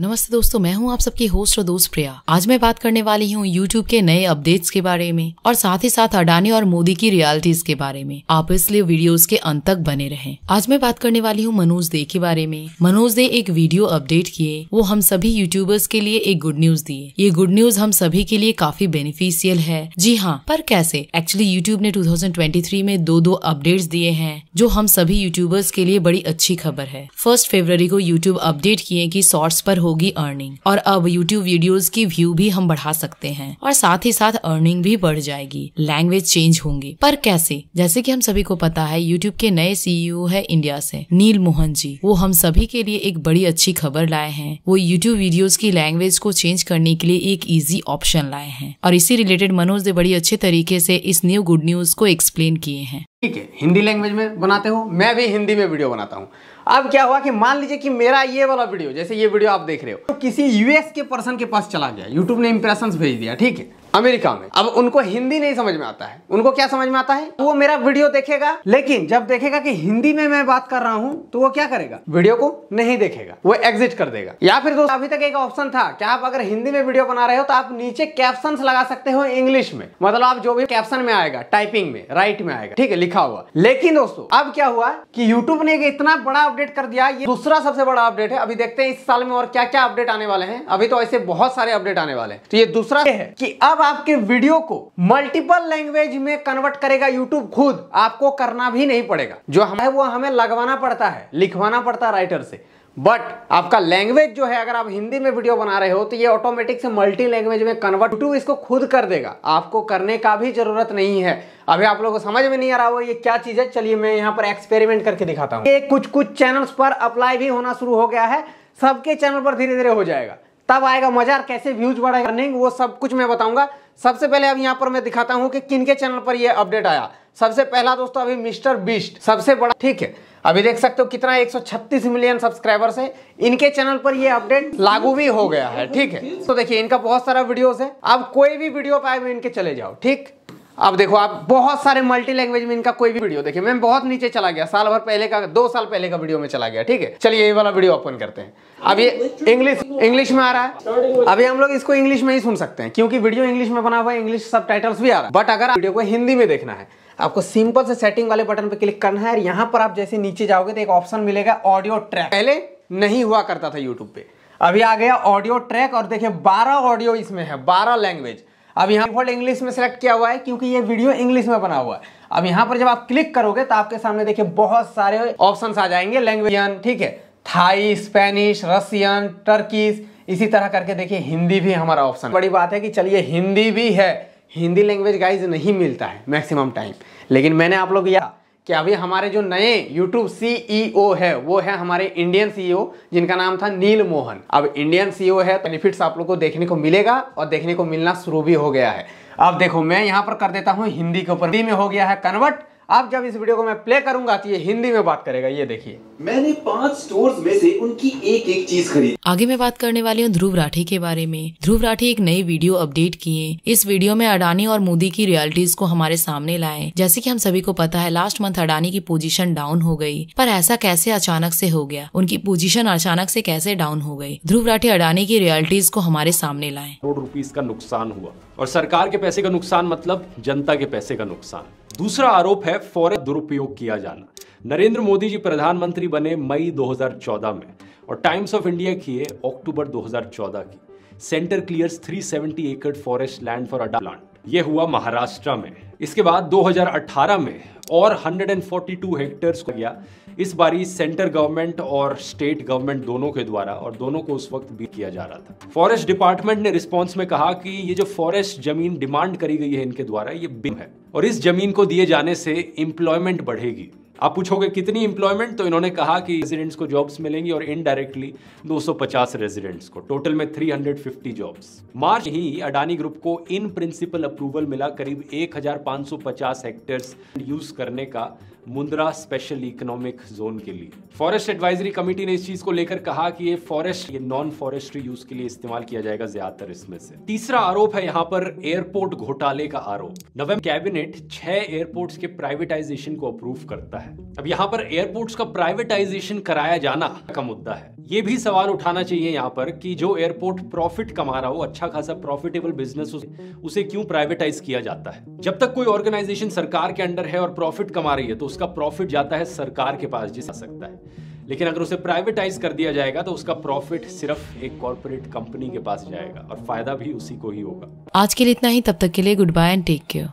नमस्ते दोस्तों मैं हूं आप सबकी होस्ट और दोस्त प्रिया आज मैं बात करने वाली हूं यूट्यूब के नए अपडेट्स के बारे में और साथ ही साथ अडानी और मोदी की रियलिटीज के बारे में आप इसलिए वीडियोस के अंत तक बने रहें आज मैं बात करने वाली हूं मनोज दे के बारे में मनोज दे एक वीडियो अपडेट किए वो हम सभी यूट्यूबर्स के लिए एक गुड न्यूज दिए ये गुड न्यूज हम सभी के लिए काफी बेनिफिशियल है जी हाँ पर कैसे एक्चुअली यूट्यूब ने टू में दो दो अपडेट दिए हैं जो हम सभी यूट्यूबर्स के लिए बड़ी अच्छी खबर है फर्स्ट फेब्रवरी को यूट्यूब अपडेट किए की शॉर्ट्स पर होगी अर्निंग और अब यूट्यूब वीडियोज की व्यू भी हम बढ़ा सकते हैं और साथ ही साथ अर्निंग भी बढ़ जाएगी लैंग्वेज चेंज होंगे पर कैसे जैसे की हम सभी को पता है यूट्यूब के नए सीईओ है इंडिया से नील मोहन जी वो हम सभी के लिए एक बड़ी अच्छी खबर लाए हैं वो यूट्यूब वीडियोज की लैंग्वेज को चेंज करने के लिए एक इजी ऑप्शन लाए हैं और इसी रिलेटेड मनोज ने बड़ी अच्छे तरीके से इस न्यू गुड न्यूज को एक्सप्लेन किए हैं ठीक है हिंदी लैंग्वेज में बनाते हो मैं भी हिंदी में वीडियो बनाता हूँ अब क्या हुआ कि मान लीजिए कि मेरा ये वाला वीडियो जैसे ये वीडियो आप देख रहे हो तो किसी यूएस के पर्सन के पास चला गया यूट्यूब ने इंप्रेशन भेज दिया ठीक है अमेरिका में अब उनको हिंदी नहीं समझ में आता है उनको क्या समझ में आता है तो वो मेरा वीडियो देखेगा लेकिन जब देखेगा कि हिंदी में मैं बात कर रहा हूँ तो वो क्या करेगा वीडियो को नहीं देखेगा वो एग्जिट कर देगा या फिर दोस्तों अभी तक एक ऑप्शन था क्या आप अगर हिंदी में वीडियो बना रहे हो तो आप नीचे कैप्शन लगा सकते हो इंग्लिश में मतलब आप जो भी कैप्शन में आएगा टाइपिंग में राइट में आएगा ठीक है लिखा हुआ लेकिन दोस्तों अब क्या हुआ कि यूट्यूब ने इतना बड़ा अपडेट कर दिया ये दूसरा सबसे बड़ा अपडेट है अभी देखते हैं इस साल में और क्या क्या अपडेट आने वाले हैं अभी तो ऐसे बहुत सारे अपडेट आने वाले हैं तो ये दूसरा है कि अब आपके वीडियो को मल्टीपल लैंग्वेज में कन्वर्ट करेगा यूट्यूब खुद आपको करना भी नहीं पड़ेगा जो है वो हमें लगवाना पड़ता है लिखवाना पड़ता है राइटर से बट आपका लैंग्वेज जो है अगर आप हिंदी में वीडियो बना रहे हो तो ये ऑटोमेटिक से मल्टी लैंग्वेज में कन्वर्ट टू इसको खुद कर देगा आपको करने का भी जरूरत नहीं है अभी आप लोगों को समझ में नहीं आ रहा हो ये क्या चीज़ है चलिए मैं यहाँ पर एक्सपेरिमेंट करके दिखाता हूँ कुछ कुछ चैनल्स पर अप्लाई भी होना शुरू हो गया है सबके चैनल पर धीरे धीरे हो जाएगा तब आएगा मजा और कैसे व्यूज बढ़ेगा अर्निंग वो सब कुछ मैं बताऊंगा सबसे पहले अब यहाँ पर मैं दिखाता हूँ कि किन के चैनल पर ये अपडेट आया सबसे पहला दोस्तों अभी मिस्टर बीस्ट सबसे बड़ा ठीक है अभी देख सकते हो कितना 136 मिलियन सब्सक्राइबर्स है इनके चैनल पर ये अपडेट लागू भी हो गया है ठीक है तो देखिए इनका बहुत सारा वीडियोस है आप कोई भी वीडियो पाए इनके चले जाओ ठीक अब देखो आप बहुत सारे मल्टी लैंग्वेज में इनका कोई भी वीडियो देखिए मैं बहुत नीचे चला गया साल भर पहले का दो साल पहले का वीडियो में चला गया ठीक है चलिए ये वाला वीडियो ओपन करते हैं अब ये इंग्लिश इंग्लिश में आ रहा है अभी हम लोग इसको इंग्लिश में ही सुन सकते हैं क्योंकि वीडियो इंग्लिश में बना हुआ है इंग्लिश सब भी आ रहा है बट अगर वीडियो को हिंदी में देखना है आपको सिंपल से सेटिंग वाले बटन पर क्लिक करना है और यहाँ पर आप जैसे नीचे जाओगे तो एक ऑप्शन मिलेगा ऑडियो ट्रैक पहले नहीं हुआ करता था यूट्यूब पे अभी आ गया ऑडियो ट्रैक और देखिये बारह ऑडियो इसमें है बारह लैंग्वेज अब यहाँ डिफॉल्ट इंग्लिश में सेलेक्ट किया हुआ है क्योंकि ये वीडियो इंग्लिश में बना हुआ है अब यहाँ पर जब आप क्लिक करोगे तो आपके सामने देखिए बहुत सारे ऑप्शन आ जाएंगे लैंग्वेजन ठीक है थाई स्पेनिश रशियन टर्किश इसी तरह करके देखिए हिंदी भी हमारा ऑप्शन बड़ी बात है कि चलिए हिंदी भी है हिंदी लैंग्वेज गाइज नहीं मिलता है मैक्सिमम टाइम लेकिन मैंने आप लोग यह कि अभी हमारे जो नए YouTube CEO है वो है हमारे इंडियन सीईओ e जिनका नाम था नील मोहन अब इंडियन CEO है बेनिफिट्स आप लोग को देखने को मिलेगा और देखने को मिलना शुरू भी हो गया है अब देखो मैं यहाँ पर कर देता हूँ हिंदी के ऊपर हिंदी में हो गया है कन्वर्ट अब जब इस वीडियो को मैं प्ले करूंगा तो ये हिंदी में बात करेगा ये देखिए मैंने पांच स्टोर्स में से उनकी एक एक चीज खरीदी आगे मैं बात करने वाली हूँ ध्रुव राठी के बारे में ध्रुव राठी एक नई वीडियो अपडेट किए इस वीडियो में अडानी और मोदी की रियलिटीज को हमारे सामने लाए जैसे कि हम सभी को पता है लास्ट मंथ अडानी की पोजीशन डाउन हो गई पर ऐसा कैसे अचानक से हो गया उनकी पोजीशन अचानक से कैसे डाउन हो गयी ध्रुव राठी अडानी की रियलिटीज को हमारे सामने लाए करोड़ रुपीज का नुकसान हुआ और सरकार के पैसे का नुकसान मतलब जनता के पैसे का नुकसान दूसरा आरोप है फौरन दुरुपयोग किया जाना नरेंद्र मोदी जी प्रधानमंत्री बने मई 2014 में और टाइम्स ऑफ इंडिया की है अक्टूबर 2014 की सेंटर क्लियर्स 370 सेवेंटी एकड़ फॉरेस्ट लैंड फॉर अडा प्लांट ये हुआ महाराष्ट्र में इसके बाद 2018 में और 142 हेक्टर्स को गया इस बारी सेंटर गवर्नमेंट और स्टेट गवर्नमेंट दोनों के द्वारा और दोनों को उस वक्त भी किया जा रहा था फॉरेस्ट डिपार्टमेंट ने रिस्पॉन्स में कहा कि ये जो फॉरेस्ट जमीन डिमांड करी गई है इनके द्वारा ये बिम है और इस जमीन को दिए जाने से इम्प्लॉयमेंट बढ़ेगी आप पूछोगे कितनी एम्प्लॉयमेंट तो इन्होंने कहा कि रेजिडेंट्स को जॉब्स मिलेंगी और इनडायरेक्टली 250 रेजिडेंट्स को टोटल में 350 जॉब्स मार्च ही अडानी ग्रुप को इन प्रिंसिपल अप्रूवल मिला करीब 1550 हेक्टेयर्स यूज करने का मुंद्रा स्पेशल इकोनॉमिक जोन के लिए फॉरेस्ट एडवाइजरी कमेटी ने इस चीज को लेकर कहा कि ये फॉरेस्ट ये नॉन फॉरेस्ट्री यूज के लिए इस्तेमाल किया जाएगा ज्यादातर इसमें से तीसरा आरोप है यहाँ पर एयरपोर्ट घोटाले का आरोप नवम कैबिनेट छह एयरपोर्ट के प्राइवेटाइजेशन को अप्रूव करता है अब यहाँ पर एयरपोर्ट का प्राइवेटाइजेशन कराया जाना का मुद्दा है ये भी सवाल उठाना चाहिए यहाँ पर कि जो एयरपोर्ट प्रॉफिट कमा रहा हो अच्छा खासा प्रॉफिटेबल बिजनेस उसे क्यों प्राइवेटाइज किया जाता है जब तक कोई ऑर्गेनाइजेशन सरकार के अंडर है और प्रॉफिट कमा रही है तो उसका प्रॉफिट जाता है सरकार के पास जिस आ सकता है लेकिन अगर उसे प्राइवेटाइज कर दिया जाएगा तो उसका प्रॉफिट सिर्फ एक कॉरपोरेट कंपनी के पास जाएगा और फायदा भी उसी को ही होगा आज के लिए इतना ही तब तक के लिए good bye and take care